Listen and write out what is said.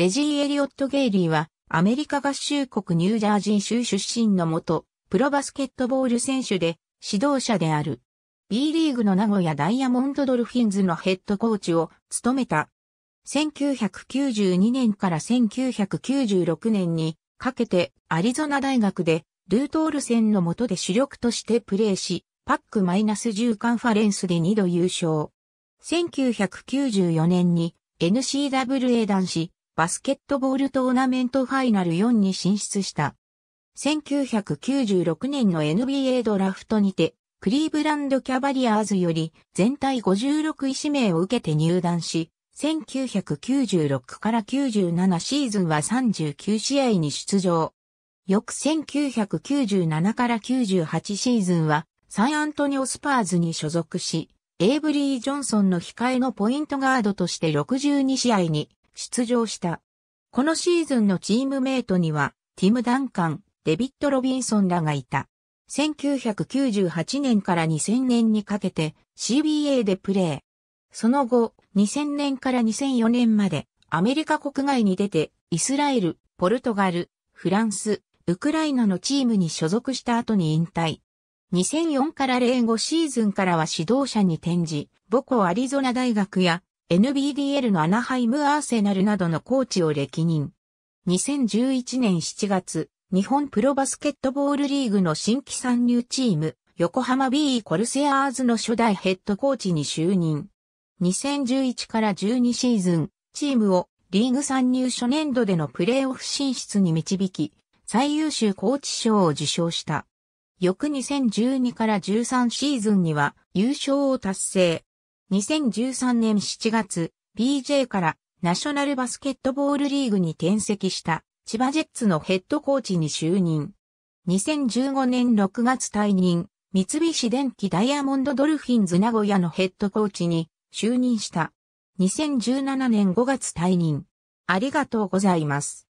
レジー・エリオット・ゲイリーは、アメリカ合衆国ニュージャージー州出身のもと、プロバスケットボール選手で、指導者である。B リーグの名古屋ダイヤモンドドルフィンズのヘッドコーチを務めた。1992年から1996年にかけてアリゾナ大学でルートール戦の下で主力としてプレーし、パックマイナス -10 カンファレンスで2度優勝。1994年に n c w a 男子バスケットボールトーナメントファイナル4に進出した。1996年の NBA ドラフトにて、クリーブランドキャバリアーズより全体56位指名を受けて入団し、1996から97シーズンは39試合に出場。翌1997から98シーズンはサンアントニオスパーズに所属し、エイブリー・ジョンソンの控えのポイントガードとして62試合に出場した。このシーズンのチームメイトには、ティム・ダンカン、デビッド・ロビンソンらがいた。1998年から2000年にかけて CBA でプレー。その後、2000年から2004年までアメリカ国外に出てイスラエル、ポルトガル、フランス、ウクライナのチームに所属した後に引退。2004から05シーズンからは指導者に転じ、母校アリゾナ大学や NBDL のアナハイムアーセナルなどのコーチを歴任。2011年7月、日本プロバスケットボールリーグの新規参入チーム、横浜 B コルセアーズの初代ヘッドコーチに就任。2011から12シーズン、チームをリーグ参入初年度でのプレーオフ進出に導き、最優秀コーチ賞を受賞した。翌2012から13シーズンには優勝を達成。2013年7月、b j からナショナルバスケットボールリーグに転籍した千葉ジェッツのヘッドコーチに就任。2015年6月退任、三菱電機ダイヤモンドドルフィンズ名古屋のヘッドコーチに就任した。2017年5月退任。ありがとうございます。